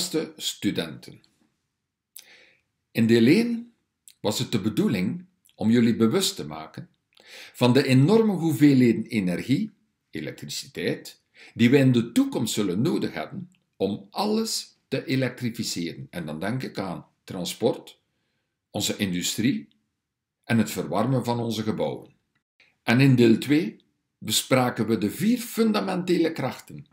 Beste studenten. In deel 1 was het de bedoeling om jullie bewust te maken van de enorme hoeveelheden energie, elektriciteit, die wij in de toekomst zullen nodig hebben om alles te elektrificeren. En dan denk ik aan transport, onze industrie en het verwarmen van onze gebouwen. En in deel 2 bespraken we de vier fundamentele krachten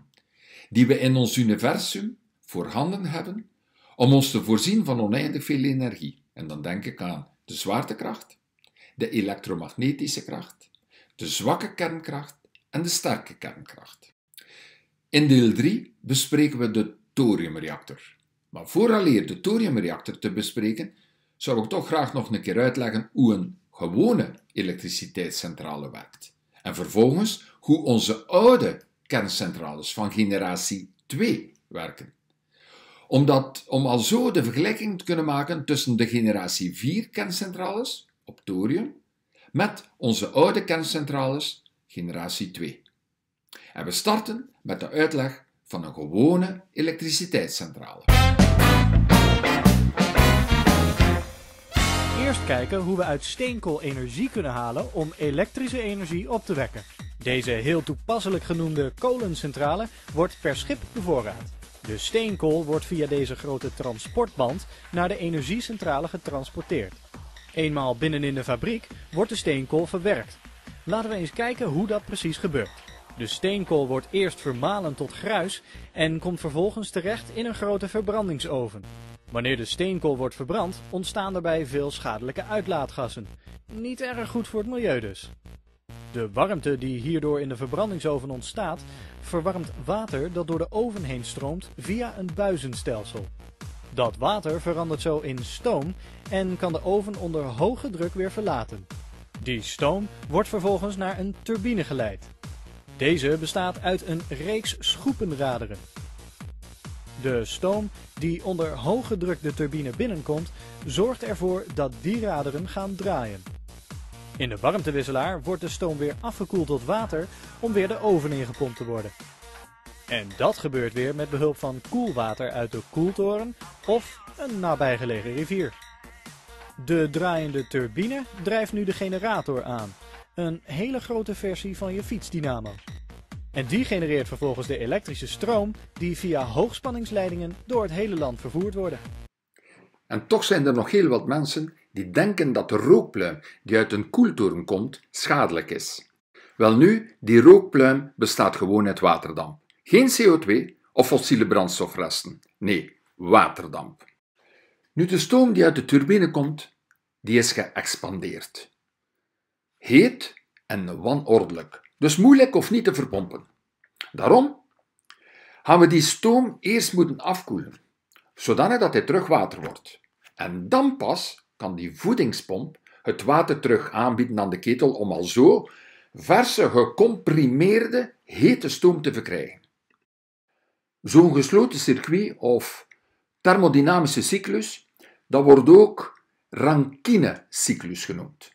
die we in ons universum voorhanden hebben om ons te voorzien van oneindig veel energie. En dan denk ik aan de zwaartekracht, de elektromagnetische kracht, de zwakke kernkracht en de sterke kernkracht. In deel 3 bespreken we de thoriumreactor. Maar vooraleer de thoriumreactor te bespreken, zou ik toch graag nog een keer uitleggen hoe een gewone elektriciteitscentrale werkt. En vervolgens hoe onze oude kerncentrales van generatie 2 werken omdat, om al zo de vergelijking te kunnen maken tussen de generatie 4 kerncentrales op thorium met onze oude kerncentrales generatie 2. En we starten met de uitleg van een gewone elektriciteitscentrale. Eerst kijken hoe we uit steenkool energie kunnen halen om elektrische energie op te wekken. Deze heel toepasselijk genoemde kolencentrale wordt per schip bevoorraad. De steenkool wordt via deze grote transportband naar de energiecentrale getransporteerd. Eenmaal binnenin de fabriek wordt de steenkool verwerkt. Laten we eens kijken hoe dat precies gebeurt. De steenkool wordt eerst vermalen tot gruis en komt vervolgens terecht in een grote verbrandingsoven. Wanneer de steenkool wordt verbrand, ontstaan daarbij veel schadelijke uitlaatgassen. Niet erg goed voor het milieu dus. De warmte die hierdoor in de verbrandingsoven ontstaat, verwarmt water dat door de oven heen stroomt via een buizenstelsel. Dat water verandert zo in stoom en kan de oven onder hoge druk weer verlaten. Die stoom wordt vervolgens naar een turbine geleid. Deze bestaat uit een reeks schoepenraderen. De stoom die onder hoge druk de turbine binnenkomt, zorgt ervoor dat die raderen gaan draaien. In de warmtewisselaar wordt de stoom weer afgekoeld tot water om weer de oven ingepompt te worden. En dat gebeurt weer met behulp van koelwater uit de koeltoren of een nabijgelegen rivier. De draaiende turbine drijft nu de generator aan, een hele grote versie van je fietsdynamo. En die genereert vervolgens de elektrische stroom die via hoogspanningsleidingen door het hele land vervoerd worden. En toch zijn er nog heel wat mensen die denken dat de rookpluim die uit een koeltoren komt schadelijk is. Welnu, die rookpluim bestaat gewoon uit waterdamp. Geen CO2 of fossiele brandstofresten. Nee, waterdamp. Nu, de stoom die uit de turbine komt, die is geëxpandeerd. Heet en wanordelijk, dus moeilijk of niet te verpompen. Daarom gaan we die stoom eerst moeten afkoelen, zodanig dat hij terug water wordt. En dan pas kan die voedingspomp het water terug aanbieden aan de ketel om al zo verse, gecomprimeerde, hete stoom te verkrijgen. Zo'n gesloten circuit of thermodynamische cyclus, dat wordt ook Rankine-cyclus genoemd.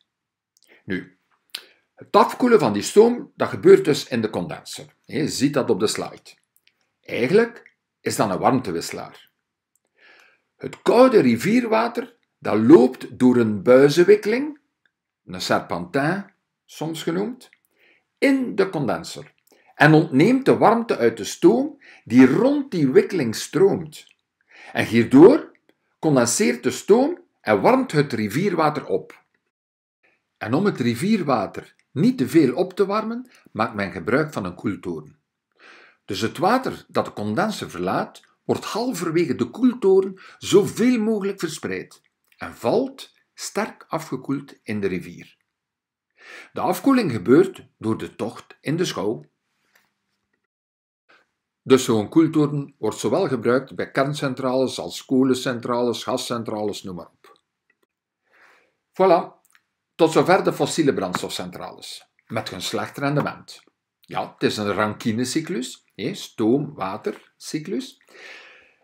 Nu, het afkoelen van die stoom, dat gebeurt dus in de condenser. Je ziet dat op de slide. Eigenlijk is dat een warmtewisselaar. Het koude rivierwater dat loopt door een buizenwikkeling, een serpentin soms genoemd, in de condenser en ontneemt de warmte uit de stoom die rond die wikkeling stroomt. En hierdoor condenseert de stoom en warmt het rivierwater op. En om het rivierwater niet te veel op te warmen, maakt men gebruik van een koeltoren. Dus het water dat de condenser verlaat, wordt halverwege de koeltoren zoveel mogelijk verspreid en valt sterk afgekoeld in de rivier. De afkoeling gebeurt door de tocht in de schouw. Dus zo'n koeltoren wordt zowel gebruikt bij kerncentrales als kolencentrales, gascentrales, noem maar op. Voilà, tot zover de fossiele brandstofcentrales, met hun slecht rendement. Ja, het is een Rankine-cyclus, stoom-watercyclus.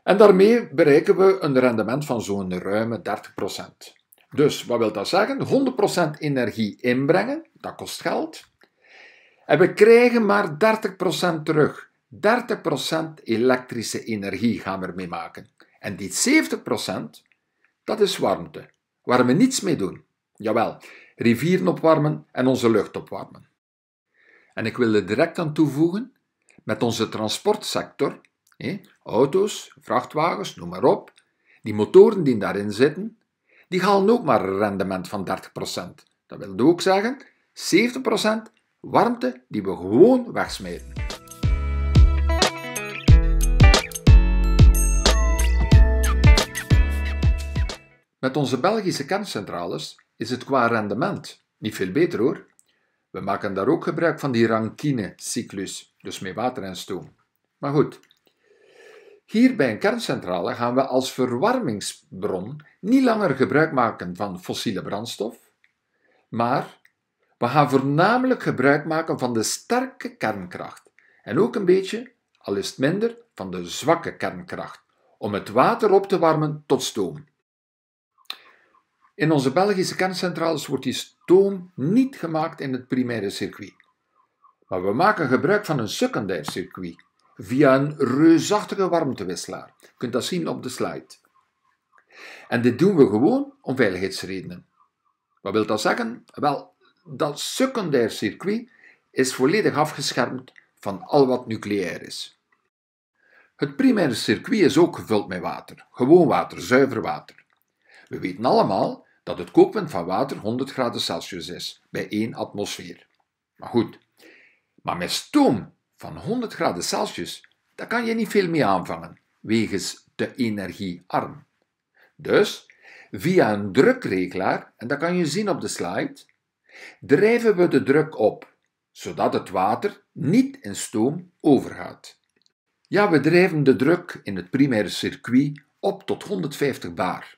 En daarmee bereiken we een rendement van zo'n ruime 30%. Dus wat wil dat zeggen? 100% energie inbrengen, dat kost geld. En we krijgen maar 30% terug. 30% elektrische energie gaan we ermee maken. En die 70%, dat is warmte, waar we niets mee doen. Jawel, rivieren opwarmen en onze lucht opwarmen. En ik wil er direct aan toevoegen, met onze transportsector Hè? Auto's, vrachtwagens, noem maar op. Die motoren die daarin zitten, die halen ook maar een rendement van 30%. Dat wil ook zeggen, 70% warmte die we gewoon wegsmijten. Met onze Belgische kerncentrales is het qua rendement niet veel beter hoor. We maken daar ook gebruik van die Rankine-cyclus, dus met water en stoom. Maar goed, hier bij een kerncentrale gaan we als verwarmingsbron niet langer gebruik maken van fossiele brandstof, maar we gaan voornamelijk gebruik maken van de sterke kernkracht en ook een beetje, al is het minder, van de zwakke kernkracht, om het water op te warmen tot stoom. In onze Belgische kerncentrales wordt die stoom niet gemaakt in het primaire circuit, maar we maken gebruik van een secundair circuit via een reusachtige warmtewisselaar. Je kunt dat zien op de slide. En dit doen we gewoon om veiligheidsredenen. Wat wil dat zeggen? Wel, dat secundair circuit is volledig afgeschermd van al wat nucleair is. Het primaire circuit is ook gevuld met water, gewoon water, zuiver water. We weten allemaal dat het kookpunt van water 100 graden Celsius is, bij 1 atmosfeer. Maar goed, maar met stoom van 100 graden Celsius, daar kan je niet veel mee aanvangen, wegens de energiearm. Dus, via een drukregelaar, en dat kan je zien op de slide, drijven we de druk op, zodat het water niet in stoom overgaat. Ja, we drijven de druk in het primaire circuit op tot 150 bar,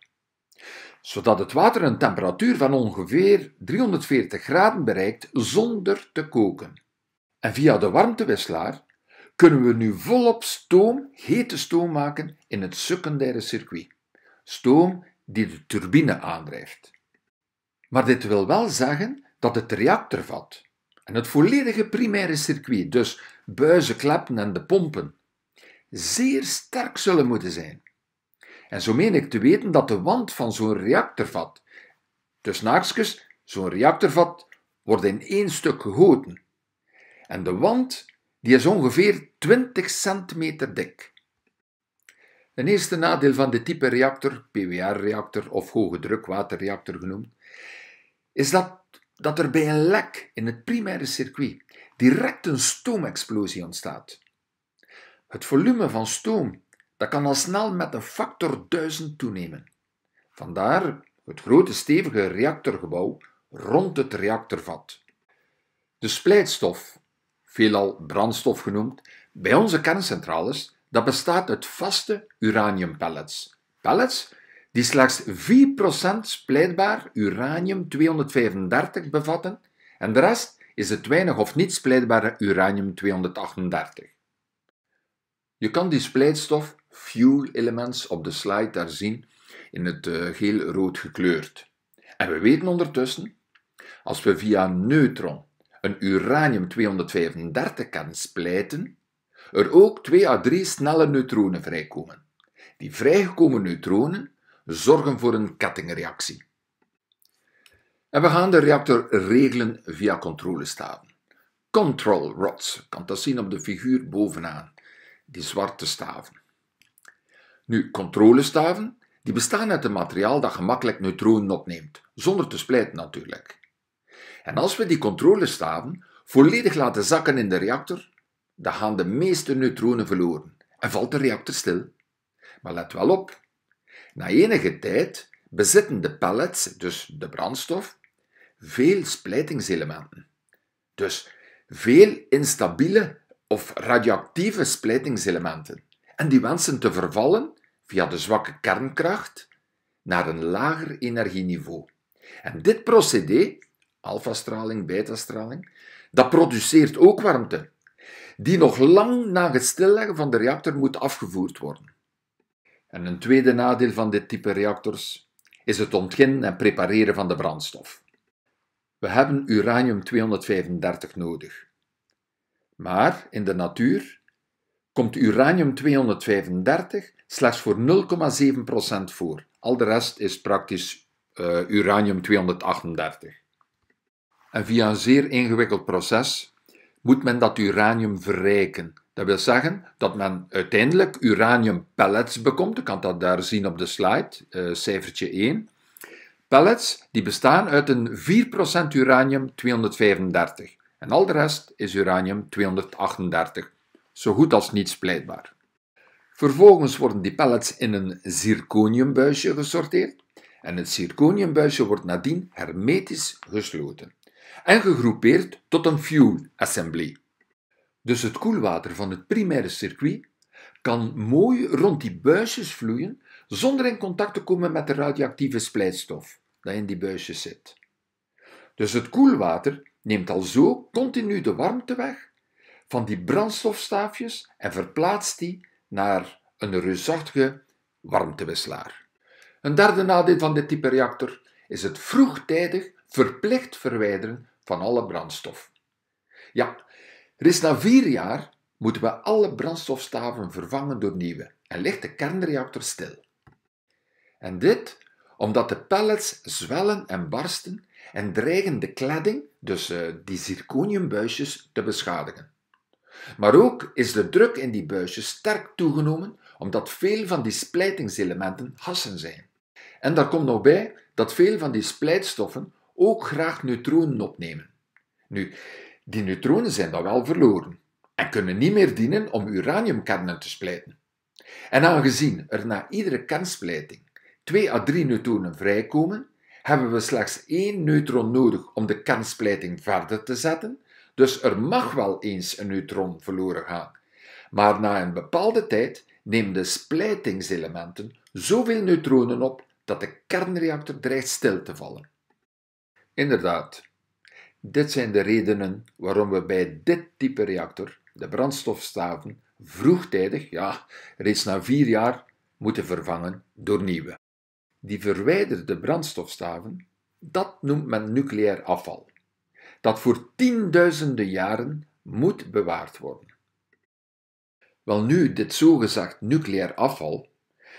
zodat het water een temperatuur van ongeveer 340 graden bereikt zonder te koken. En via de warmtewisselaar kunnen we nu volop stoom, hete stoom maken in het secundaire circuit. Stoom die de turbine aandrijft. Maar dit wil wel zeggen dat het reactorvat en het volledige primaire circuit, dus buizen, kleppen en de pompen, zeer sterk zullen moeten zijn. En zo meen ik te weten dat de wand van zo'n reactorvat, dus naakskes, zo'n reactorvat, wordt in één stuk gegoten en de wand die is ongeveer 20 centimeter dik. Een eerste nadeel van dit type reactor, PWR-reactor of hoge drukwaterreactor genoemd, is dat, dat er bij een lek in het primaire circuit direct een stoomexplosie ontstaat. Het volume van stoom dat kan al snel met een factor 1000 toenemen. Vandaar het grote stevige reactorgebouw rond het reactorvat. De splijtstof veelal brandstof genoemd, bij onze kerncentrales, dat bestaat uit vaste uraniumpellets. Pellets die slechts 4% splijtbaar uranium-235 bevatten en de rest is het weinig of niet splijtbare uranium-238. Je kan die splijtstof, fuel elements, op de slide daar zien, in het eh, geel-rood gekleurd. En we weten ondertussen, als we via neutron een uranium-235 kan splijten, er ook twee à drie snelle neutronen vrijkomen. Die vrijgekomen neutronen zorgen voor een kettingreactie. En we gaan de reactor regelen via controlestaven. Control rods, je kan dat zien op de figuur bovenaan, die zwarte staven. Nu, controlestaven, die bestaan uit een materiaal dat gemakkelijk neutronen opneemt, zonder te splijten natuurlijk. En als we die controlestaven volledig laten zakken in de reactor, dan gaan de meeste neutronen verloren en valt de reactor stil. Maar let wel op, na enige tijd bezitten de pellets, dus de brandstof, veel splijtingselementen. Dus veel instabiele of radioactieve splijtingselementen. En die wensen te vervallen via de zwakke kernkracht naar een lager energieniveau. En dit procedé alfastraling, beta-straling, dat produceert ook warmte, die nog lang na het stilleggen van de reactor moet afgevoerd worden. En een tweede nadeel van dit type reactors is het ontginnen en prepareren van de brandstof. We hebben uranium-235 nodig. Maar in de natuur komt uranium-235 slechts voor 0,7% voor. Al de rest is praktisch eh, uranium-238. En via een zeer ingewikkeld proces moet men dat uranium verrijken. Dat wil zeggen dat men uiteindelijk uraniumpellets bekomt. Je kan dat daar zien op de slide, eh, cijfertje 1. Pellets die bestaan uit een 4% uranium-235 en al de rest is uranium-238, zo goed als niet splijtbaar. Vervolgens worden die pellets in een zirconiumbuisje gesorteerd en het zirconiumbuisje wordt nadien hermetisch gesloten en gegroepeerd tot een fuel-assembly. Dus het koelwater van het primaire circuit kan mooi rond die buisjes vloeien zonder in contact te komen met de radioactieve splijtstof dat in die buisjes zit. Dus het koelwater neemt al zo continu de warmte weg van die brandstofstaafjes en verplaatst die naar een reusachtige warmtewisselaar. Een derde nadeel van dit type reactor is het vroegtijdig verplicht verwijderen van alle brandstof. Ja, er is na vier jaar moeten we alle brandstofstaven vervangen door nieuwe en ligt de kernreactor stil. En dit omdat de pellets zwellen en barsten en dreigen de kledding, dus eh, die zirconiumbuisjes, te beschadigen. Maar ook is de druk in die buisjes sterk toegenomen omdat veel van die splijtingselementen hassen zijn. En daar komt nog bij dat veel van die splijtstoffen ook graag neutronen opnemen. Nu, die neutronen zijn dan wel verloren en kunnen niet meer dienen om uraniumkernen te splijten. En aangezien er na iedere kernsplijting 2 à 3 neutronen vrijkomen, hebben we slechts één neutron nodig om de kernsplijting verder te zetten, dus er mag wel eens een neutron verloren gaan. Maar na een bepaalde tijd nemen de splijtingselementen zoveel neutronen op dat de kernreactor dreigt stil te vallen. Inderdaad, dit zijn de redenen waarom we bij dit type reactor de brandstofstaven vroegtijdig, ja, reeds na vier jaar, moeten vervangen door nieuwe. Die verwijderde brandstofstaven, dat noemt men nucleair afval. Dat voor tienduizenden jaren moet bewaard worden. Wel nu, dit zogezegd nucleair afval,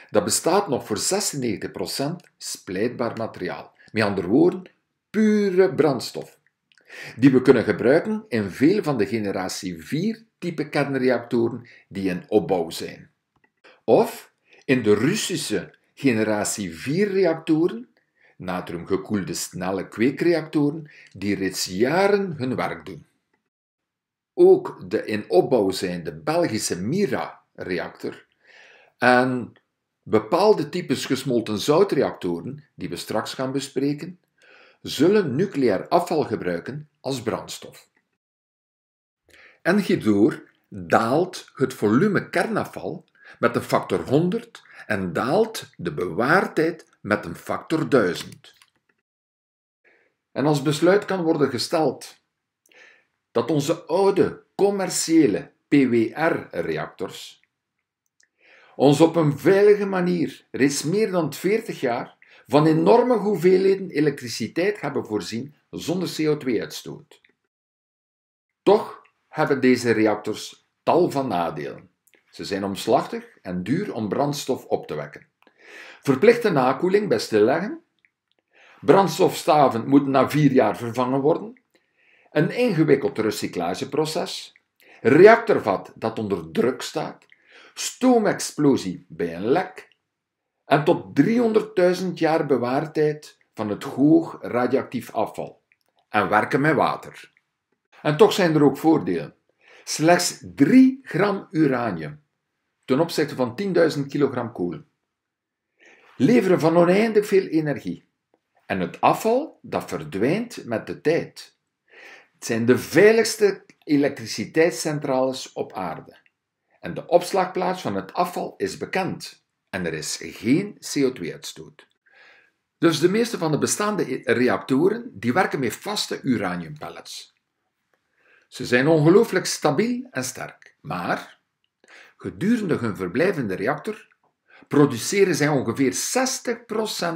dat bestaat nog voor 96% splijtbaar materiaal. Met andere woorden, pure brandstof, die we kunnen gebruiken in veel van de generatie 4 type kernreactoren die in opbouw zijn. Of in de Russische generatie 4 reactoren, natriumgekoelde snelle kweekreactoren, die reeds jaren hun werk doen. Ook de in opbouw zijnde Belgische Mira-reactor en bepaalde types gesmolten zoutreactoren, die we straks gaan bespreken, zullen nucleair afval gebruiken als brandstof. En hierdoor daalt het volume kernafval met een factor 100 en daalt de bewaartijd met een factor 1000. En als besluit kan worden gesteld dat onze oude commerciële PWR-reactors ons op een veilige manier reeds meer dan 40 jaar van enorme hoeveelheden elektriciteit hebben voorzien zonder CO2-uitstoot. Toch hebben deze reactors tal van nadelen. Ze zijn omslachtig en duur om brandstof op te wekken. Verplichte nakoeling bij stilleggen. Brandstofstaven moeten na vier jaar vervangen worden. Een ingewikkeld recyclageproces. Reactorvat dat onder druk staat. Stoomexplosie bij een lek en tot 300.000 jaar bewaartijd van het hoog radioactief afval en werken met water. En toch zijn er ook voordelen. Slechts 3 gram uranium ten opzichte van 10.000 kilogram kolen. Leveren van oneindig veel energie. En het afval, dat verdwijnt met de tijd. Het zijn de veiligste elektriciteitscentrales op aarde. En de opslagplaats van het afval is bekend en er is geen CO2-uitstoot. Dus de meeste van de bestaande e- reactoren die werken met vaste uraniumpellets. Ze zijn ongelooflijk stabiel en sterk, maar gedurende hun verblijf in de reactor produceren zij ongeveer 60%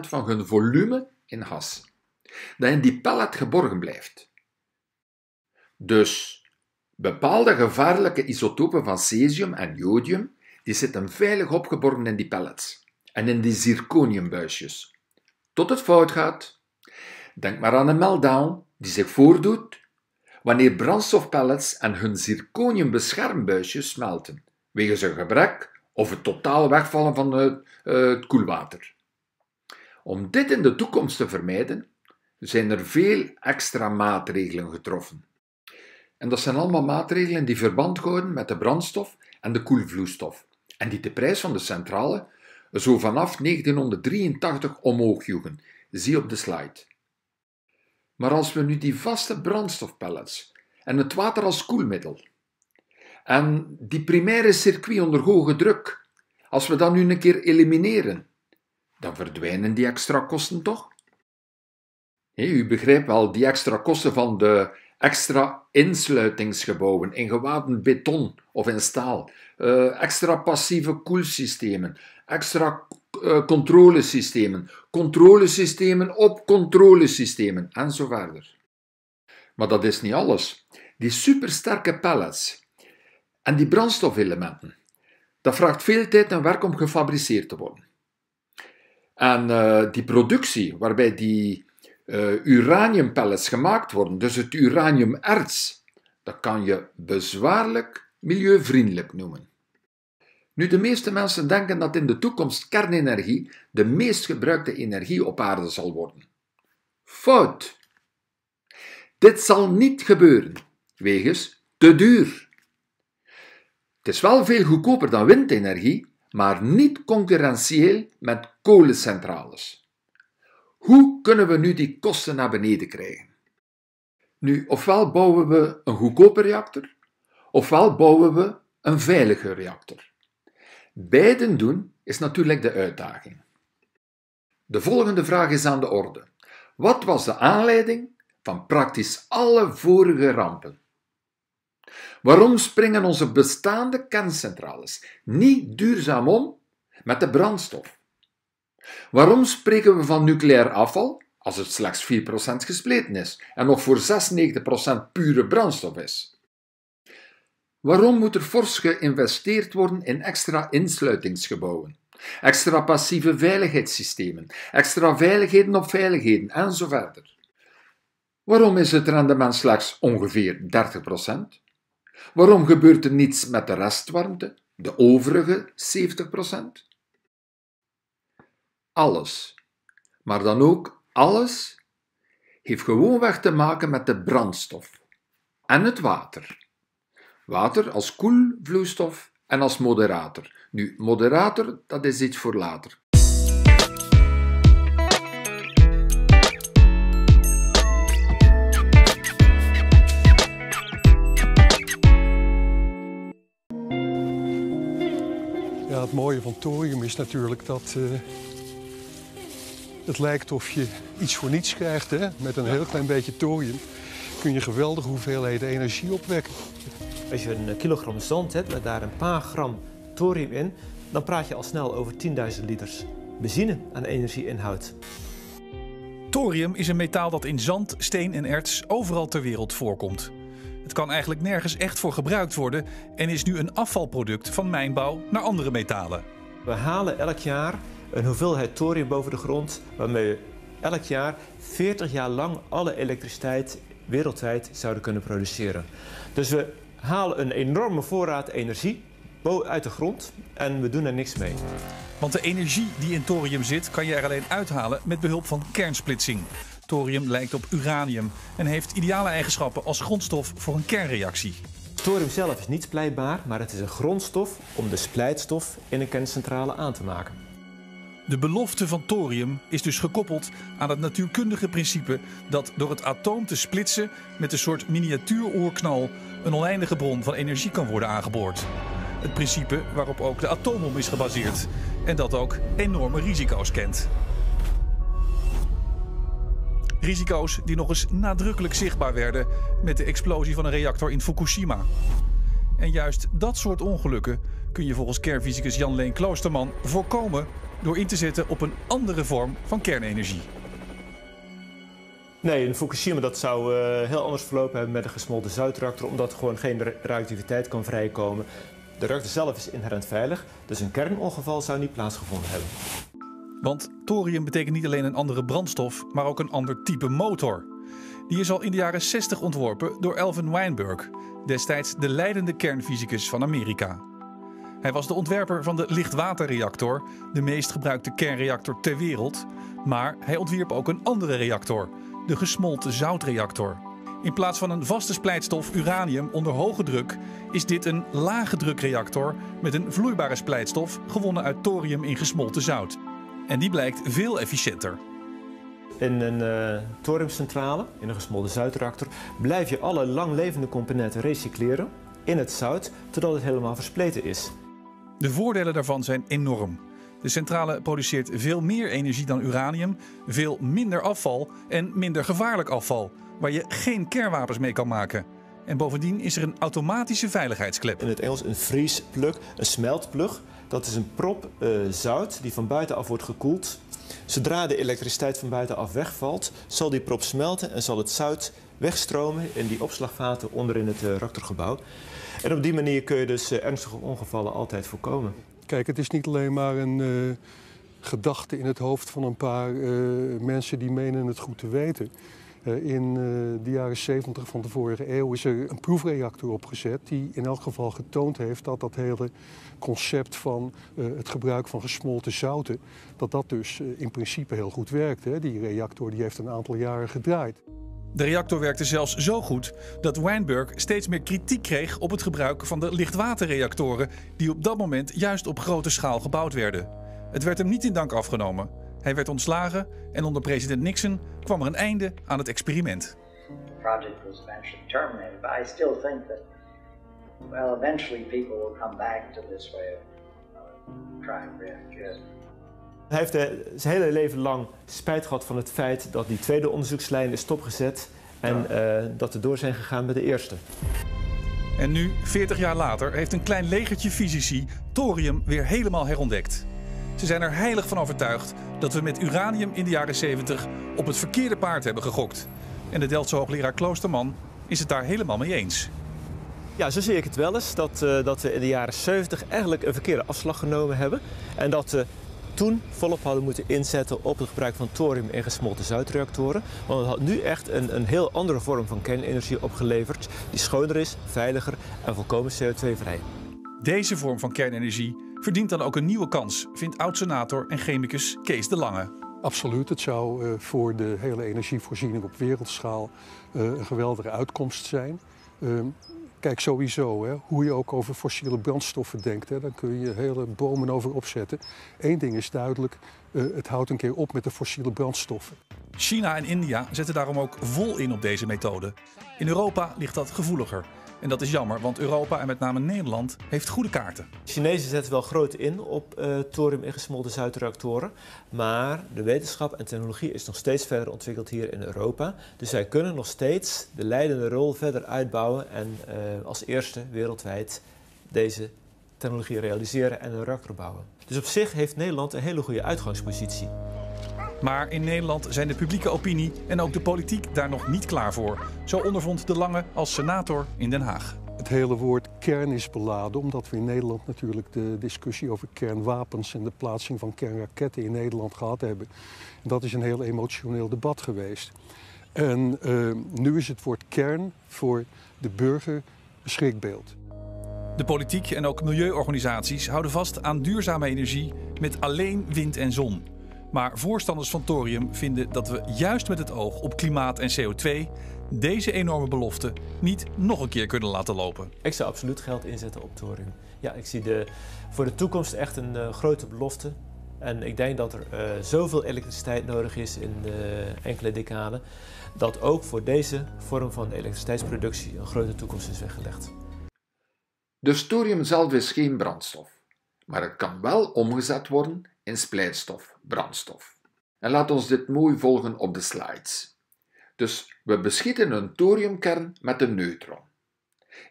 van hun volume in gas, dat in die pellet geborgen blijft. Dus bepaalde gevaarlijke isotopen van cesium en jodium die zitten veilig opgeborgen in die pellets en in die zirconiumbuisjes. Tot het fout gaat. Denk maar aan een meltdown die zich voordoet wanneer brandstofpellets en hun zirconiumbeschermbuisjes smelten, wegens een gebrek of het totaal wegvallen van het, eh, eh, het koelwater. Om dit in de toekomst te vermijden, zijn er veel extra maatregelen getroffen. En dat zijn allemaal maatregelen die verband houden met de brandstof en de koelvloeistof en die de prijs van de centrale zo vanaf 1983 omhoog joegen. Zie op de slide. Maar als we nu die vaste brandstofpellets en het water als koelmiddel en die primaire circuit onder hoge druk, als we dat nu een keer elimineren, dan verdwijnen die extra kosten toch? u begrijpt wel, die extra kosten van de extra insluitingsgebouwen in gewaden beton of in staal, eh, extra passieve koelsystemen, extra eh, controlesystemen, controlesystemen op controlesystemen enzovoort. verder. Maar dat is niet alles. Die supersterke pallets en die brandstofelementen, dat vraagt veel tijd en werk om gefabriceerd te worden. En eh, die productie, waarbij die eh, uraniumpellets gemaakt worden, dus het uraniumerts, dat kan je bezwaarlijk milieuvriendelijk noemen. Nu, de meeste mensen denken dat in de toekomst kernenergie de meest gebruikte energie op aarde zal worden. Fout! Dit zal niet gebeuren, wegens te duur. Het is wel veel goedkoper dan windenergie, maar niet concurrentieel met kolencentrales. Hoe kunnen we nu die kosten naar beneden krijgen? Nu, ofwel bouwen we een goedkope reactor, ofwel bouwen we een veilige reactor. Beiden doen is natuurlijk de uitdaging. De volgende vraag is aan de orde. Wat was de aanleiding van praktisch alle vorige rampen? Waarom springen onze bestaande kerncentrales niet duurzaam om met de brandstof? Waarom spreken we van nucleair afval als het slechts 4% gespleten is en nog voor 96% pure brandstof is? Waarom moet er fors geïnvesteerd worden in extra insluitingsgebouwen? Extra passieve veiligheidssystemen, extra veiligheden op veiligheden enzovoort? verder. Waarom is het rendement slechts ongeveer 30%? Waarom gebeurt er niets met de restwarmte, de overige 70%? alles, maar dan ook alles, heeft gewoonweg te maken met de brandstof en het water. Water als koelvloeistof en als moderator. Nu, moderator, dat is iets voor later. Ja, het mooie van thorium is natuurlijk dat eh, het lijkt of je iets voor niets krijgt. Hè? Met een heel klein beetje thorium kun je geweldige hoeveelheden energie opwekken. Als je een kilogram zand hebt met daar een paar gram thorium in... dan praat je al snel over 10.000 liters benzine aan energieinhoud. Thorium is een metaal dat in zand, steen en erts overal ter wereld voorkomt. Het kan eigenlijk nergens echt voor gebruikt worden en is nu een afvalproduct van mijnbouw naar andere metalen. We halen elk jaar een hoeveelheid thorium boven de grond, waarmee elk jaar 40 jaar lang alle elektriciteit wereldwijd zouden kunnen produceren. Dus we halen een enorme voorraad energie uit de grond en we doen er niks mee. Want de energie die in thorium zit, kan je er alleen uithalen met behulp van kernsplitsing. Thorium lijkt op uranium en heeft ideale eigenschappen als grondstof voor een kernreactie. Thorium zelf is niet splijtbaar, maar het is een grondstof om de splijtstof in een kerncentrale aan te maken. De belofte van thorium is dus gekoppeld aan het natuurkundige principe dat door het atoom te splitsen met een soort miniatuuroorknal een oneindige bron van energie kan worden aangeboord. Het principe waarop ook de atoomom is gebaseerd en dat ook enorme risico's kent. Risico's die nog eens nadrukkelijk zichtbaar werden met de explosie van een reactor in Fukushima. En juist dat soort ongelukken kun je volgens kernfysicus Jan-Leen Kloosterman voorkomen door in te zetten op een andere vorm van kernenergie. Nee, een Fukushima dat zou eh, heel anders verlopen hebben met een gesmolten zuidractor, omdat er gewoon geen radioactiviteit kan vrijkomen. De reactor zelf is inherent veilig, dus een kernongeval zou niet plaatsgevonden hebben. Want thorium betekent niet alleen een andere brandstof, maar ook een ander type motor. Die is al in de jaren 60 ontworpen door Alvin Weinberg, destijds de leidende kernfysicus van Amerika. Hij was de ontwerper van de lichtwaterreactor, de meest gebruikte kernreactor ter wereld. Maar hij ontwierp ook een andere reactor, de gesmolten zoutreactor. In plaats van een vaste splijtstof uranium onder hoge druk, is dit een lage drukreactor met een vloeibare splijtstof gewonnen uit thorium in gesmolten zout. En die blijkt veel efficiënter. In een eh, thoriumcentrale, in een gesmolten zoutreactor, blijf je alle langlevende componenten recycleren in het zout totdat het helemaal verspleten is. De voordelen daarvan zijn enorm. De centrale produceert veel meer energie dan uranium, veel minder afval en minder gevaarlijk afval, waar je geen kernwapens mee kan maken. En bovendien is er een automatische veiligheidsklep. In het Engels een plug, een smeltplug. Dat is een prop eh, zout die van buitenaf wordt gekoeld. Zodra de elektriciteit van buitenaf wegvalt, zal die prop smelten en zal het zout wegstromen in die opslagvaten onderin het uh, reactorgebouw. En op die manier kun je dus eh, ernstige ongevallen altijd voorkomen. Kijk, het is niet alleen maar een eh, gedachte in het hoofd van een paar eh, mensen die menen het goed te weten. in de jaren 70 van de vorige eeuw is er een proefreactor opgezet die in elk geval getoond heeft dat dat hele concept van het gebruik van gesmolten zouten, dat dat dus in principe heel goed werkt. Hè? Die reactor die heeft een aantal jaren gedraaid. De reactor werkte zelfs zo goed dat Weinberg steeds meer kritiek kreeg op het gebruik van de lichtwaterreactoren die op dat moment juist op grote schaal gebouwd werden. Het werd hem niet in dank afgenomen. Hij werd ontslagen en onder president Nixon kwam er een einde aan het experiment. project was hij heeft eh, zijn hele leven lang spijt gehad van het feit dat die tweede onderzoekslijn is stopgezet en eh, dat we door zijn gegaan met de eerste. En nu, 40 jaar later, heeft een klein legertje fysici thorium weer helemaal herontdekt. Ze zijn er heilig van overtuigd dat we met uranium in de jaren 70 op het verkeerde paard hebben gegokt. En de Deltse hoogleraar Kloosterman is het daar helemaal mee eens. Ja, zo zie ik het wel eens. Dat, eh, dat we in de jaren 70 eigenlijk een verkeerde afslag genomen hebben. En dat toen volop hadden moeten inzetten op het gebruik van thorium in gesmolten zuidreactoren, Want het had nu echt een, een heel andere vorm van kernenergie opgeleverd, die schoner is, veiliger en volkomen CO2-vrij. Deze vorm van kernenergie verdient dan ook een nieuwe kans, vindt oud-senator en chemicus Kees de Lange. Absoluut, het zou eh, voor de hele energievoorziening op wereldschaal eh, een geweldige uitkomst zijn. Ehm, Kijk, sowieso, hè, hoe je ook over fossiele brandstoffen denkt, hè, dan kun je hele bomen over opzetten. Eén ding is duidelijk, eh, het houdt een keer op met de fossiele brandstoffen. China en India zetten daarom ook vol in op deze methode. In Europa ligt dat gevoeliger. En dat is jammer, want Europa en met name Nederland heeft goede kaarten. De Chinezen zetten wel groot in op uh, thorium ingesmolten zuidreactoren. Maar de wetenschap en technologie is nog steeds verder ontwikkeld hier in Europa. Dus zij kunnen nog steeds de leidende rol verder uitbouwen en eh, als eerste wereldwijd deze technologie realiseren en een reactor bouwen. Dus op zich heeft Nederland een hele goede uitgangspositie. Maar in Nederland zijn de publieke opinie en ook de politiek daar nog niet klaar voor. Zo ondervond De Lange als senator in Den Haag. Het hele woord kern is beladen, omdat we in Nederland natuurlijk de discussie over kernwapens en de plaatsing van kernraketten in Nederland gehad hebben. En dat is een heel emotioneel debat geweest. En eh, nu is het woord kern voor de burger een schrikbeeld. De politiek en ook milieuorganisaties houden vast aan duurzame energie met alleen wind en zon. Maar voorstanders van thorium vinden dat we juist met het oog op klimaat en CO2 deze enorme belofte niet nog een keer kunnen laten lopen. Ik zou absoluut geld inzetten op thorium. Ja, ik zie de, voor de toekomst echt een eh, grote belofte. En ik denk dat er eh, zoveel elektriciteit nodig is in de eh, enkele decaden, dat ook voor deze vorm van elektriciteitsproductie een grote toekomst is weggelegd. Dus thorium zelf is geen brandstof, maar het kan wel omgezet worden in splijtstof, brandstof. En laat ons dit mooi volgen op de slides. Dus we beschieten een thoriumkern met een neutron.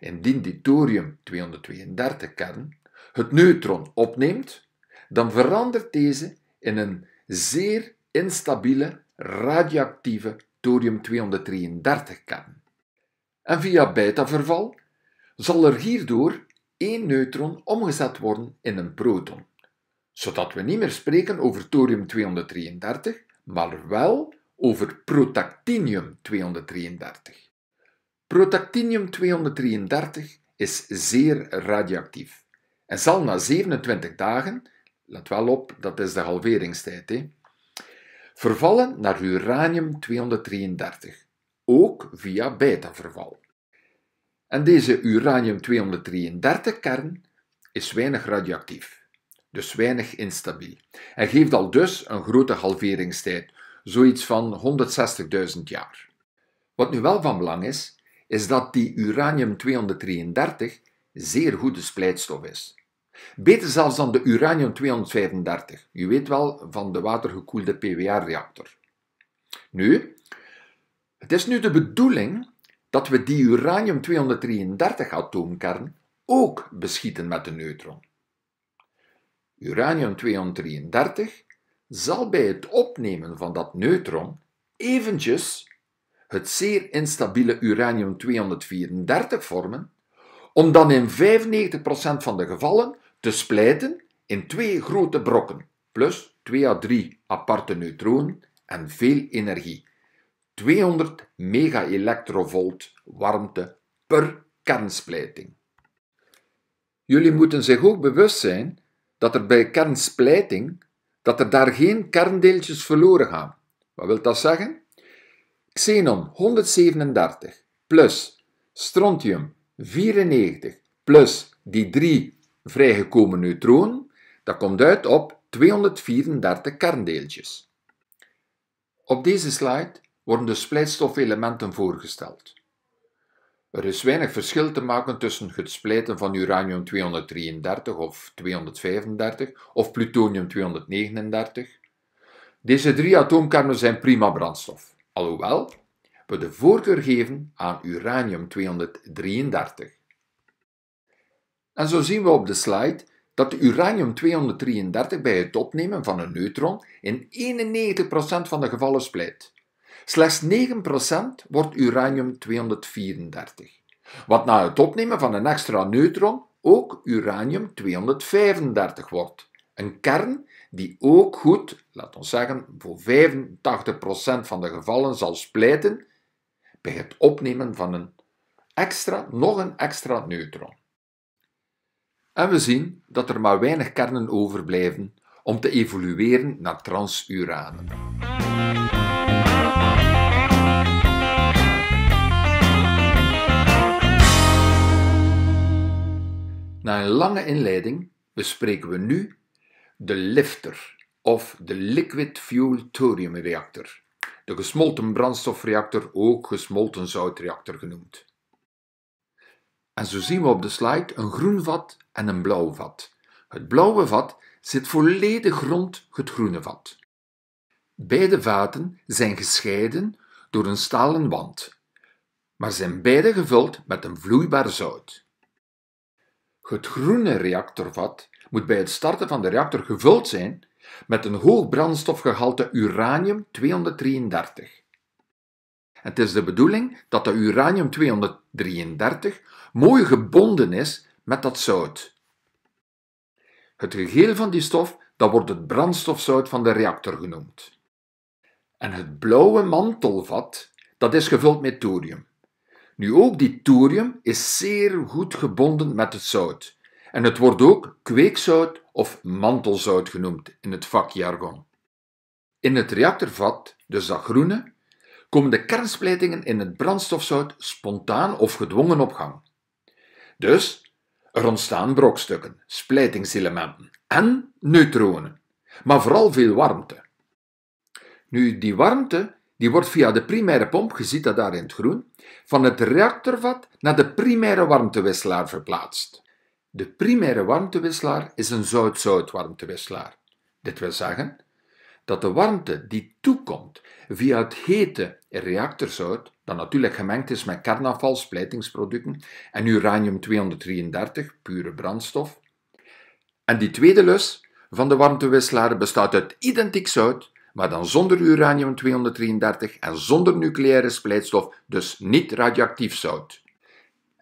Indien die thorium-232-kern het neutron opneemt, dan verandert deze in een zeer instabiele radioactieve thorium-233-kern. En via beta-verval zal er hierdoor één neutron omgezet worden in een proton zodat we niet meer spreken over thorium-233, maar wel over protactinium-233. Protactinium-233 is zeer radioactief en zal na 27 dagen, let wel op, dat is de halveringstijd, hè, vervallen naar uranium-233, ook via beta-verval. En deze uranium-233-kern is weinig radioactief dus weinig instabiel. En geeft al dus een grote halveringstijd, zoiets van 160.000 jaar. Wat nu wel van belang is, is dat die uranium-233 zeer goede splijtstof is. Beter zelfs dan de uranium-235, u weet wel, van de watergekoelde PWR-reactor. Nu, het is nu de bedoeling dat we die uranium-233-atoomkern ook beschieten met de neutron uranium-233, zal bij het opnemen van dat neutron eventjes het zeer instabiele uranium-234 vormen, om dan in 95% van de gevallen te splijten in twee grote brokken, plus 2 à 3 aparte neutronen en veel energie. 200 mega-electrovolt warmte per kernsplijting. Jullie moeten zich ook bewust zijn dat er bij kernsplijting, dat er daar geen kerndeeltjes verloren gaan. Wat wil dat zeggen? Xenon 137 plus strontium 94 plus die drie vrijgekomen neutronen, dat komt uit op 234 kerndeeltjes. Op deze slide worden de splijtstofelementen voorgesteld. Er is weinig verschil te maken tussen het splijten van uranium-233 of 235 of plutonium-239. Deze drie atoomkernen zijn prima brandstof, alhoewel we de voorkeur geven aan uranium-233. En zo zien we op de slide dat de uranium-233 bij het opnemen van een neutron in 91% van de gevallen splijt. Slechts 9% wordt uranium-234, wat na het opnemen van een extra neutron ook uranium-235 wordt. Een kern die ook goed, laten we zeggen, voor 85% van de gevallen zal splijten bij het opnemen van een extra, nog een extra neutron. En we zien dat er maar weinig kernen overblijven om te evolueren naar transuranen. Na een lange inleiding bespreken we nu de lifter of de liquid fuel thorium reactor, de gesmolten brandstofreactor, ook gesmolten zoutreactor genoemd. En zo zien we op de slide een groen vat en een blauw vat. Het blauwe vat zit volledig rond het groene vat. Beide vaten zijn gescheiden door een stalen wand, maar zijn beide gevuld met een vloeibaar zout. Het groene reactorvat moet bij het starten van de reactor gevuld zijn met een hoog brandstofgehalte uranium-233. Het is de bedoeling dat de uranium-233 mooi gebonden is met dat zout. Het geheel van die stof dat wordt het brandstofzout van de reactor genoemd. En het blauwe mantelvat, dat is gevuld met thorium. Nu ook dit thorium is zeer goed gebonden met het zout en het wordt ook kweekzout of mantelzout genoemd in het vakjargon. In het reactorvat, dus dat groene, komen de kernsplijtingen in het brandstofzout spontaan of gedwongen op gang. Dus er ontstaan brokstukken, splijtingselementen en neutronen, maar vooral veel warmte. Nu, die warmte die wordt via de primaire pomp, je ziet dat daar in het groen, van het reactorvat naar de primaire warmtewisselaar verplaatst. De primaire warmtewisselaar is een zout-zout warmtewisselaar. Dit wil zeggen dat de warmte die toekomt via het hete reactorzout, dat natuurlijk gemengd is met carnaval, splijtingsproducten en uranium-233, pure brandstof, en die tweede lus van de warmtewisselaar bestaat uit identiek zout maar dan zonder uranium-233 en zonder nucleaire splijtstof, dus niet radioactief zout.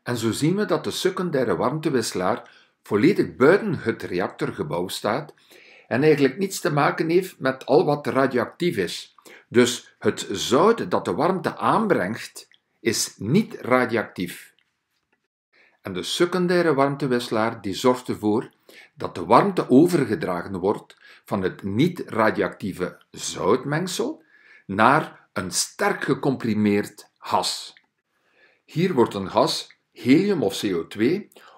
En zo zien we dat de secundaire warmtewisselaar volledig buiten het reactorgebouw staat en eigenlijk niets te maken heeft met al wat radioactief is. Dus het zout dat de warmte aanbrengt, is niet radioactief. En de secundaire warmtewisselaar die zorgt ervoor dat de warmte overgedragen wordt van het niet-radioactieve zoutmengsel naar een sterk gecomprimeerd gas. Hier wordt een gas, helium of CO2,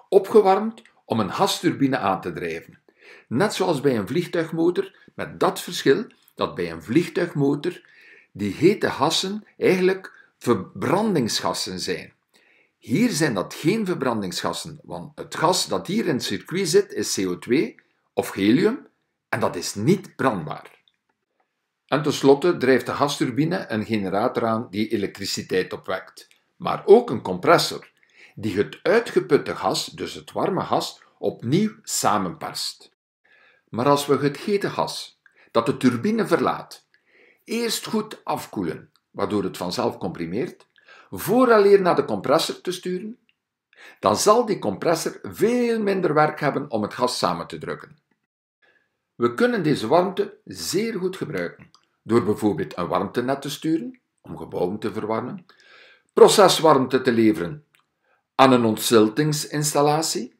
opgewarmd om een gasturbine aan te drijven. Net zoals bij een vliegtuigmotor, met dat verschil dat bij een vliegtuigmotor die hete gassen eigenlijk verbrandingsgassen zijn. Hier zijn dat geen verbrandingsgassen, want het gas dat hier in het circuit zit is CO2 of helium en dat is niet brandbaar. En tenslotte drijft de gasturbine een generator aan die elektriciteit opwekt, maar ook een compressor, die het uitgeputte gas, dus het warme gas, opnieuw samenperst. Maar als we het hete gas, dat de turbine verlaat, eerst goed afkoelen, waardoor het vanzelf comprimeert, vooraleer naar de compressor te sturen, dan zal die compressor veel minder werk hebben om het gas samen te drukken. We kunnen deze warmte zeer goed gebruiken door bijvoorbeeld een warmtenet te sturen om gebouwen te verwarmen, proceswarmte te leveren aan een ontziltingsinstallatie,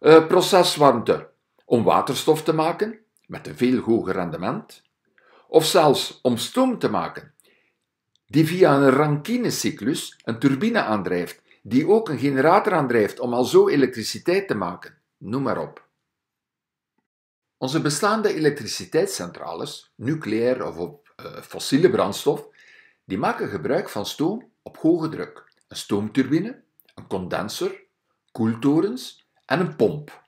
eh, proceswarmte om waterstof te maken met een veel hoger rendement, of zelfs om stoom te maken, die via een Rankine-cyclus een turbine aandrijft, die ook een generator aandrijft om al zo elektriciteit te maken. Noem maar op. Onze bestaande elektriciteitscentrales, nucleair of op eh, fossiele brandstof, die maken gebruik van stoom op hoge druk. Een stoomturbine, een condenser, koeltorens en een pomp.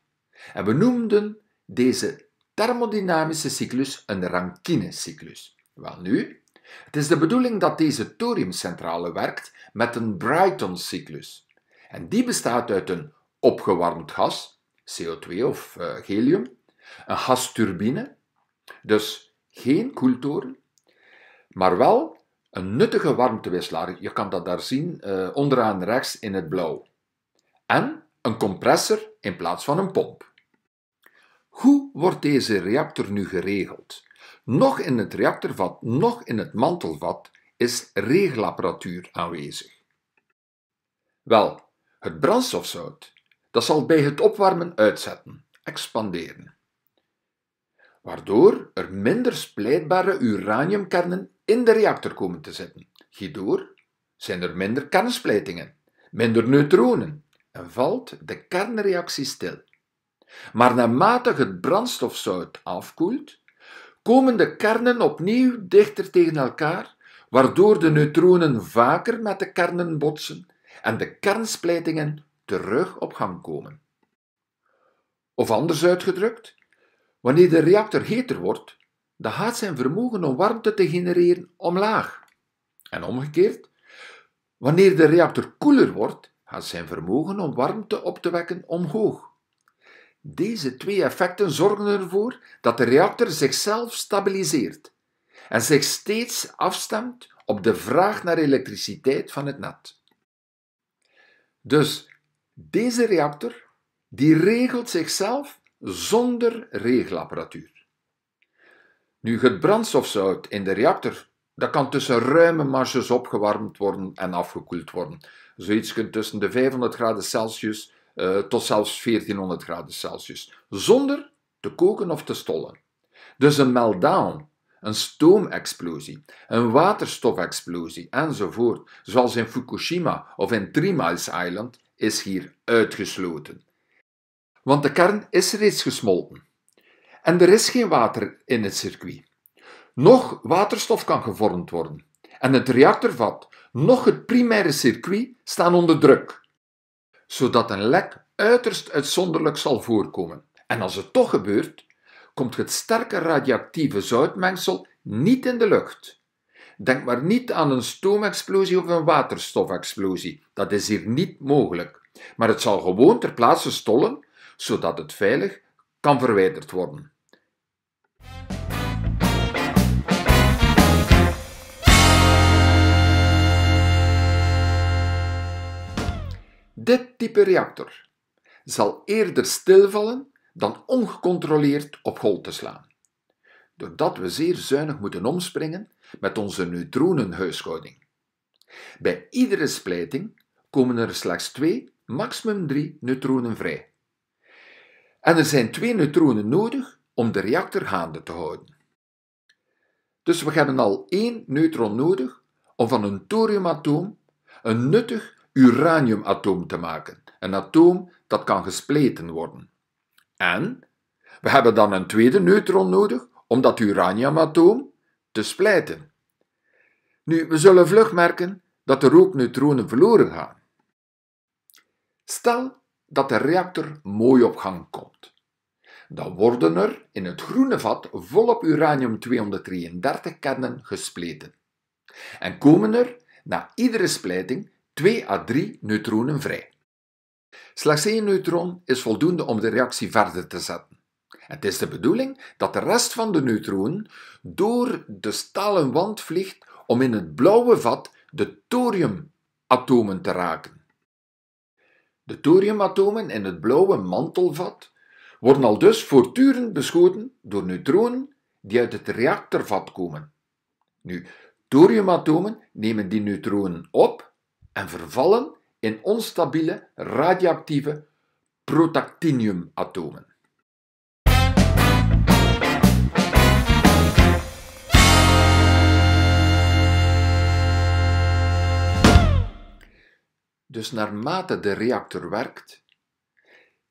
En we noemden deze thermodynamische cyclus een Rankine-cyclus. Wel nu, het is de bedoeling dat deze thoriumcentrale werkt met een Brighton-cyclus. En die bestaat uit een opgewarmd gas, CO2 of eh, helium, een gasturbine, dus geen koeltoren, maar wel een nuttige warmtewisselaar. Je kan dat daar zien eh, onderaan rechts in het blauw. En een compressor in plaats van een pomp. Hoe wordt deze reactor nu geregeld? Nog in het reactorvat, nog in het mantelvat is regelapparatuur aanwezig. Wel, het brandstofzout, dat zal bij het opwarmen uitzetten, expanderen waardoor er minder splijtbare uraniumkernen in de reactor komen te zitten. Hierdoor zijn er minder kernsplijtingen, minder neutronen en valt de kernreactie stil. Maar naarmate het brandstofzout afkoelt, komen de kernen opnieuw dichter tegen elkaar, waardoor de neutronen vaker met de kernen botsen en de kernsplijtingen terug op gang komen. Of anders uitgedrukt, Wanneer de reactor heter wordt, dan gaat zijn vermogen om warmte te genereren omlaag. En omgekeerd, wanneer de reactor koeler wordt, gaat zijn vermogen om warmte op te wekken omhoog. Deze twee effecten zorgen ervoor dat de reactor zichzelf stabiliseert en zich steeds afstemt op de vraag naar elektriciteit van het net. Dus deze reactor die regelt zichzelf zonder regelapparatuur. Nu, het brandstofzout in de reactor, dat kan tussen ruime marges opgewarmd worden en afgekoeld worden. Zoiets kunt tussen de 500 graden Celsius eh, tot zelfs 1400 graden Celsius, zonder te koken of te stollen. Dus een meltdown, een stoomexplosie, een waterstofexplosie enzovoort, zoals in Fukushima of in Three Miles Island, is hier uitgesloten want de kern is reeds gesmolten. En er is geen water in het circuit. Nog waterstof kan gevormd worden. En het reactorvat, nog het primaire circuit, staan onder druk. Zodat een lek uiterst uitzonderlijk zal voorkomen. En als het toch gebeurt, komt het sterke radioactieve zoutmengsel niet in de lucht. Denk maar niet aan een stoomexplosie of een waterstofexplosie. Dat is hier niet mogelijk. Maar het zal gewoon ter plaatse stollen zodat het veilig kan verwijderd worden. Dit type reactor zal eerder stilvallen dan ongecontroleerd op hol te slaan. Doordat we zeer zuinig moeten omspringen met onze neutronenhuishouding. Bij iedere splijting komen er slechts twee, maximum drie neutronen vrij. En er zijn twee neutronen nodig om de reactor gaande te houden. Dus we hebben al één neutron nodig om van een thoriumatoom een nuttig uraniumatoom te maken. Een atoom dat kan gespleten worden. En we hebben dan een tweede neutron nodig om dat uraniumatoom te splijten. Nu, we zullen vlug merken dat er ook neutronen verloren gaan. Stel dat de reactor mooi op gang komt. Dan worden er in het groene vat volop uranium-233 kernen gespleten. En komen er na iedere splijting 2 à 3 neutronen vrij. Slechts één neutron is voldoende om de reactie verder te zetten. Het is de bedoeling dat de rest van de neutronen door de stalen wand vliegt om in het blauwe vat de thoriumatomen te raken. De thoriumatomen in het blauwe mantelvat worden al dus voortdurend beschoten door neutronen die uit het reactorvat komen. Nu, thoriumatomen nemen die neutronen op en vervallen in onstabiele radioactieve protactiniumatomen. dus naarmate de reactor werkt,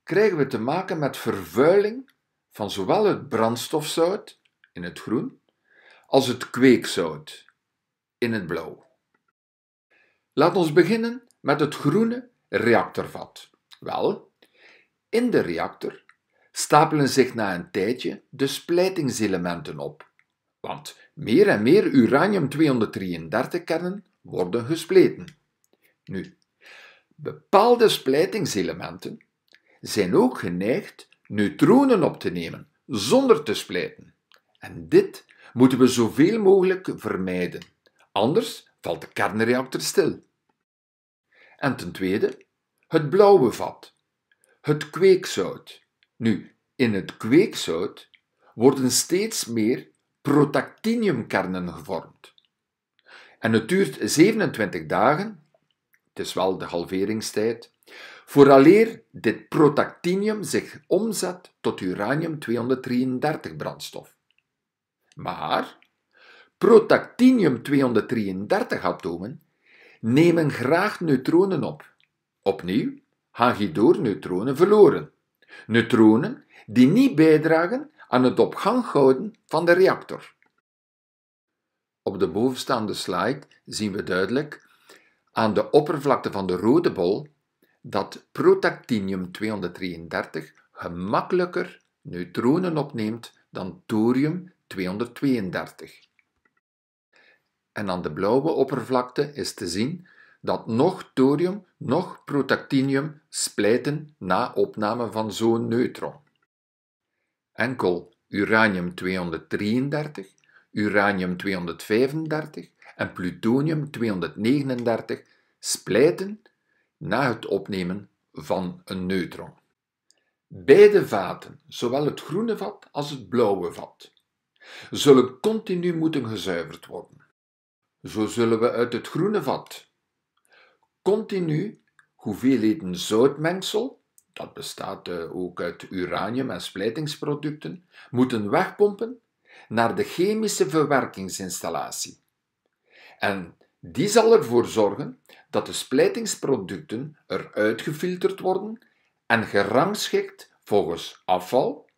krijgen we te maken met vervuiling van zowel het brandstofzout in het groen als het kweekzout in het blauw. Laat ons beginnen met het groene reactorvat. Wel, in de reactor stapelen zich na een tijdje de splijtingselementen op, want meer en meer uranium-233 kernen worden gespleten. Nu, Bepaalde splijtingselementen zijn ook geneigd neutronen op te nemen zonder te splijten. En dit moeten we zoveel mogelijk vermijden, anders valt de kernreactor stil. En ten tweede, het blauwe vat, het kweekzout. Nu, in het kweekzout worden steeds meer protactiniumkernen gevormd. En het duurt 27 dagen het is wel de halveringstijd, vooraleer dit protactinium zich omzet tot uranium-233 brandstof. Maar protactinium-233 atomen nemen graag neutronen op. Opnieuw gaan hierdoor neutronen verloren. Neutronen die niet bijdragen aan het op gang houden van de reactor. Op de bovenstaande slide zien we duidelijk aan de oppervlakte van de rode bol dat protactinium 233 gemakkelijker neutronen opneemt dan thorium 232. En aan de blauwe oppervlakte is te zien dat nog thorium, nog protactinium splijten na opname van zo'n neutron. Enkel uranium 233, uranium 235 en plutonium-239 splijten na het opnemen van een neutron. Beide vaten, zowel het groene vat als het blauwe vat, zullen continu moeten gezuiverd worden. Zo zullen we uit het groene vat continu hoeveelheden zoutmengsel, dat bestaat eh, ook uit uranium en splijtingsproducten, moeten wegpompen naar de chemische verwerkingsinstallatie en die zal ervoor zorgen dat de splijtingsproducten eruit gefilterd worden en gerangschikt volgens afval,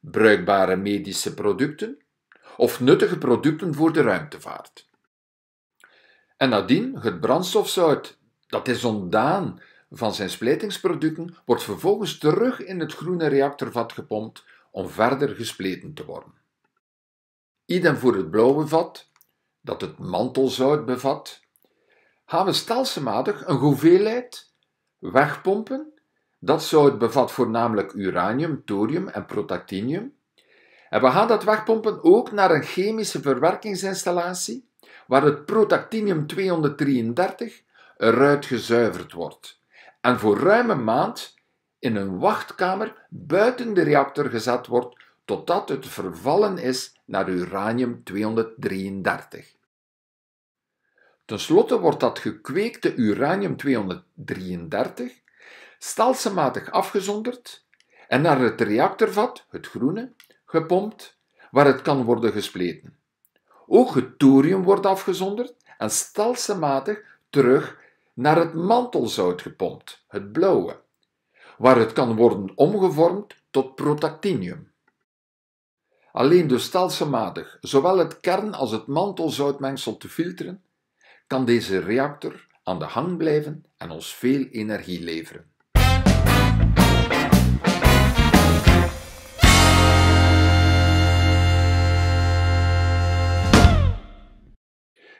bruikbare medische producten of nuttige producten voor de ruimtevaart. En nadien, het brandstofzout dat is ontdaan van zijn splijtingsproducten wordt vervolgens terug in het groene reactorvat gepompt om verder gespleten te worden. Idem voor het blauwe vat, dat het mantelzout bevat, gaan we stelselmatig een hoeveelheid wegpompen. Dat zout bevat voornamelijk uranium, thorium en protactinium. En we gaan dat wegpompen ook naar een chemische verwerkingsinstallatie, waar het protactinium 233 eruit gezuiverd wordt. En voor ruime maand in een wachtkamer buiten de reactor gezet wordt, totdat het vervallen is naar uranium 233. Ten slotte wordt dat gekweekte uranium-233 stelselmatig afgezonderd en naar het reactorvat, het groene, gepompt, waar het kan worden gespleten. Ook het thorium wordt afgezonderd en stelselmatig terug naar het mantelzout gepompt, het blauwe, waar het kan worden omgevormd tot protactinium. Alleen door stelselmatig zowel het kern als het mantelzoutmengsel te filteren, kan deze reactor aan de hang blijven en ons veel energie leveren.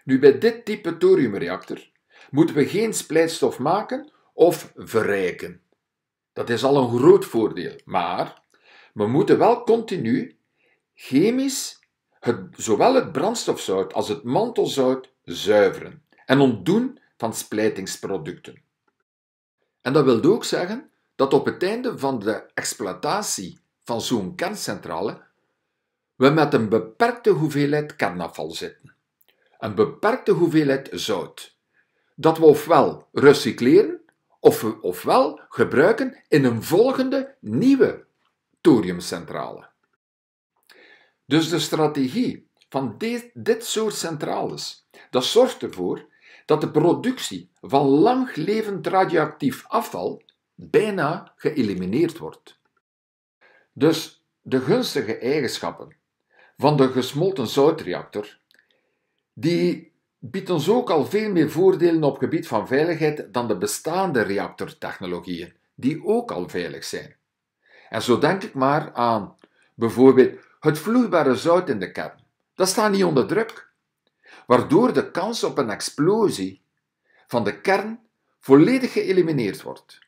Nu, bij dit type thoriumreactor moeten we geen splijtstof maken of verrijken. Dat is al een groot voordeel, maar we moeten wel continu chemisch het, zowel het brandstofzout als het mantelzout zuiveren en ontdoen van splijtingsproducten. En dat wil ook zeggen dat op het einde van de exploitatie van zo'n kerncentrale we met een beperkte hoeveelheid kernafval zitten. Een beperkte hoeveelheid zout. Dat we ofwel recycleren of ofwel gebruiken in een volgende nieuwe thoriumcentrale. Dus de strategie van dit, dit soort centrales dat zorgt ervoor dat de productie van langlevend radioactief afval bijna geëlimineerd wordt. Dus de gunstige eigenschappen van de gesmolten zoutreactor, die biedt ons ook al veel meer voordelen op gebied van veiligheid dan de bestaande reactortechnologieën, die ook al veilig zijn. En zo denk ik maar aan bijvoorbeeld het vloeibare zout in de kern. Dat staat niet onder druk waardoor de kans op een explosie van de kern volledig geëlimineerd wordt.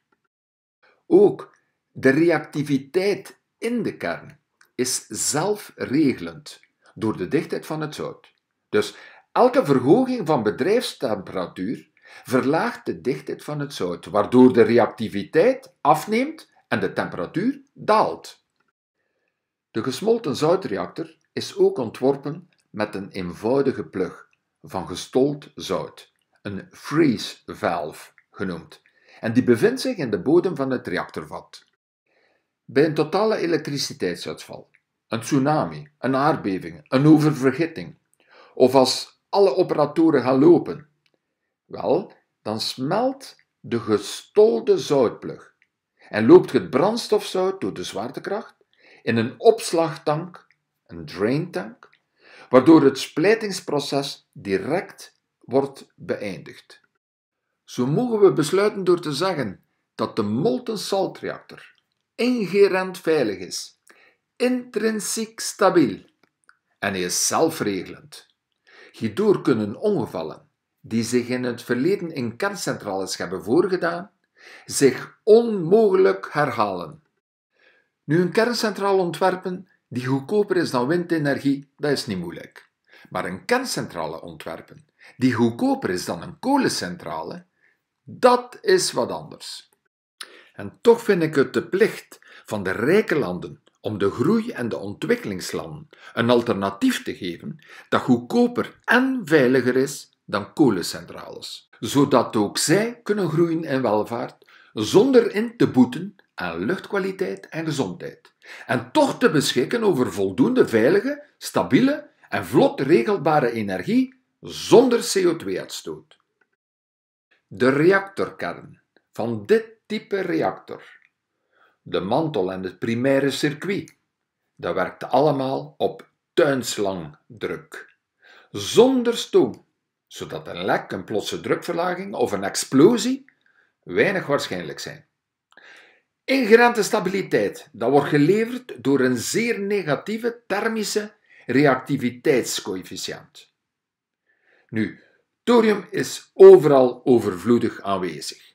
Ook de reactiviteit in de kern is zelfregelend door de dichtheid van het zout. Dus elke verhoging van bedrijfstemperatuur verlaagt de dichtheid van het zout, waardoor de reactiviteit afneemt en de temperatuur daalt. De gesmolten zoutreactor is ook ontworpen met een eenvoudige plug van gestold zout, een freeze valve genoemd, en die bevindt zich in de bodem van het reactorvat. Bij een totale elektriciteitsuitval, een tsunami, een aardbeving, een oververgitting, of als alle operatoren gaan lopen, wel, dan smelt de gestolde zoutplug en loopt het brandstofzout door de zwaartekracht in een opslagtank, een draintank, waardoor het splijtingsproces direct wordt beëindigd. Zo mogen we besluiten door te zeggen dat de molten salt reactor ingerend veilig is, intrinsiek stabiel en is zelfregelend. Hierdoor kunnen ongevallen die zich in het verleden in kerncentrales hebben voorgedaan, zich onmogelijk herhalen. Nu een kerncentraal ontwerpen die goedkoper is dan windenergie, dat is niet moeilijk. Maar een kerncentrale ontwerpen, die goedkoper is dan een kolencentrale, dat is wat anders. En toch vind ik het de plicht van de rijke landen om de groei- en de ontwikkelingslanden een alternatief te geven dat goedkoper en veiliger is dan kolencentrales, zodat ook zij kunnen groeien in welvaart zonder in te boeten aan luchtkwaliteit en gezondheid en toch te beschikken over voldoende veilige, stabiele en vlot regelbare energie zonder CO2-uitstoot. De reactorkern van dit type reactor, de mantel en het primaire circuit, dat werkt allemaal op tuinslangdruk, zonder stoom, zodat een lek, een plotse drukverlaging of een explosie weinig waarschijnlijk zijn. Ingerente stabiliteit, dat wordt geleverd door een zeer negatieve thermische reactiviteitscoëfficiënt. Nu, thorium is overal overvloedig aanwezig.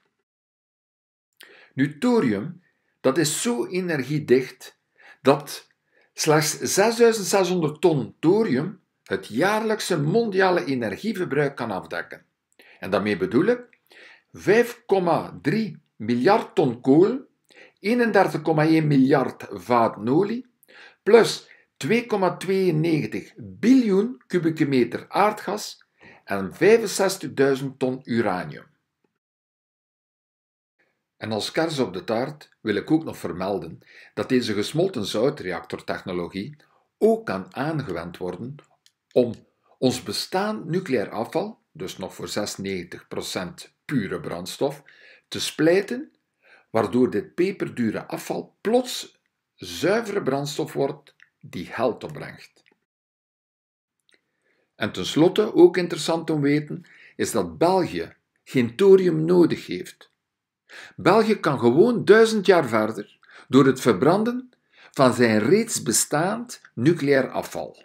Nu, thorium, dat is zo energiedicht dat slechts 6600 ton thorium het jaarlijkse mondiale energieverbruik kan afdekken. En daarmee bedoel ik 5,3 miljard ton kool 31,1 miljard vaat olie, plus 2,92 biljoen kubieke meter aardgas en 65.000 ton uranium. En als kers op de taart wil ik ook nog vermelden dat deze gesmolten zoutreactortechnologie ook kan aangewend worden om ons bestaand nucleair afval, dus nog voor 96% pure brandstof, te splijten waardoor dit peperdure afval plots zuivere brandstof wordt die geld opbrengt. En tenslotte, ook interessant om weten, is dat België geen thorium nodig heeft. België kan gewoon duizend jaar verder door het verbranden van zijn reeds bestaand nucleair afval.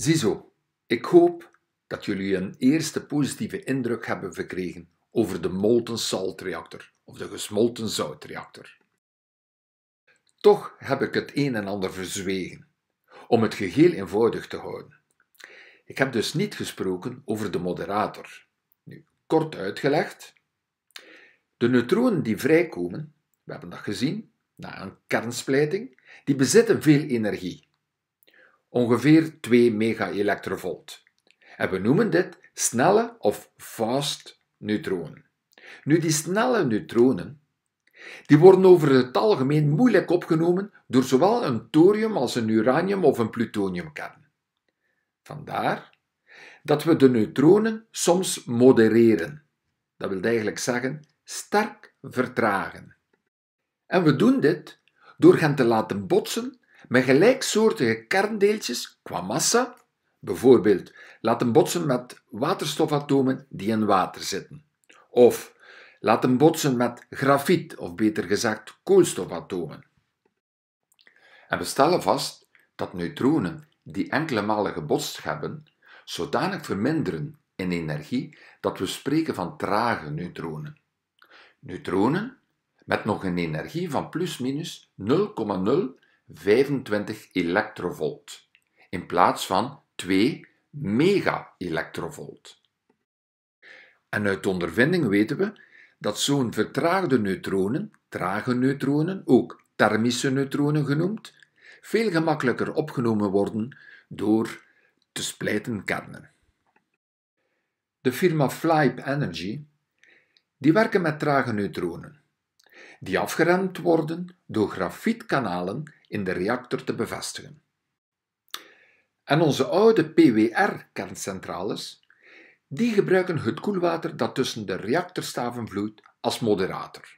Ziezo, ik hoop dat jullie een eerste positieve indruk hebben verkregen over de molten salt reactor of de gesmolten zoutreactor. Toch heb ik het een en ander verzwegen, om het geheel eenvoudig te houden. Ik heb dus niet gesproken over de moderator. Nu, kort uitgelegd, de neutronen die vrijkomen, we hebben dat gezien, na een kernsplijting, die bezitten veel energie ongeveer 2 megaelectrovolt. En we noemen dit snelle of fast neutronen. Nu, die snelle neutronen die worden over het algemeen moeilijk opgenomen door zowel een thorium als een uranium of een plutoniumkern. Vandaar dat we de neutronen soms modereren. Dat wil eigenlijk zeggen sterk vertragen. En we doen dit door hen te laten botsen met gelijksoortige kerndeeltjes qua massa, bijvoorbeeld laten botsen met waterstofatomen die in water zitten, of laten botsen met grafiet, of beter gezegd koolstofatomen. En we stellen vast dat neutronen die enkele malen gebotst hebben, zodanig verminderen in energie dat we spreken van trage neutronen. Neutronen met nog een energie van plus minus 0,0 25 elektrovolt in plaats van 2 mega-elektrovolt. En uit ondervinding weten we dat zo'n vertraagde neutronen, trage neutronen, ook thermische neutronen genoemd, veel gemakkelijker opgenomen worden door te splijten kernen. De firma Flype Energy die werken met trage neutronen, die afgeremd worden door grafietkanalen in de reactor te bevestigen. En onze oude PWR-kerncentrales, die gebruiken het koelwater dat tussen de reactorstaven vloeit als moderator.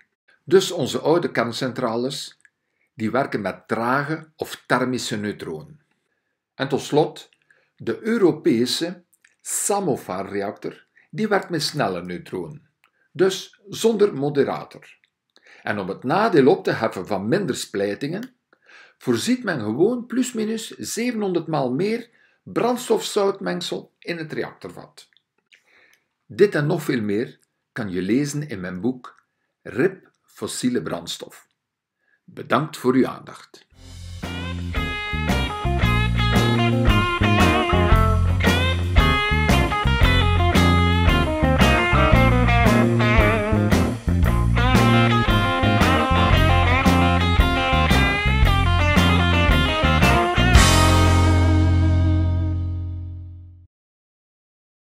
Dus onze oude kerncentrales, die werken met trage of thermische neutronen. En tot slot, de Europese Samovar-reactor, die werkt met snelle neutronen, dus zonder moderator. En om het nadeel op te heffen van minder splijtingen, voorziet men gewoon plusminus 700 maal meer brandstofzoutmengsel in het reactorvat. Dit en nog veel meer kan je lezen in mijn boek RIP Fossiele Brandstof. Bedankt voor uw aandacht.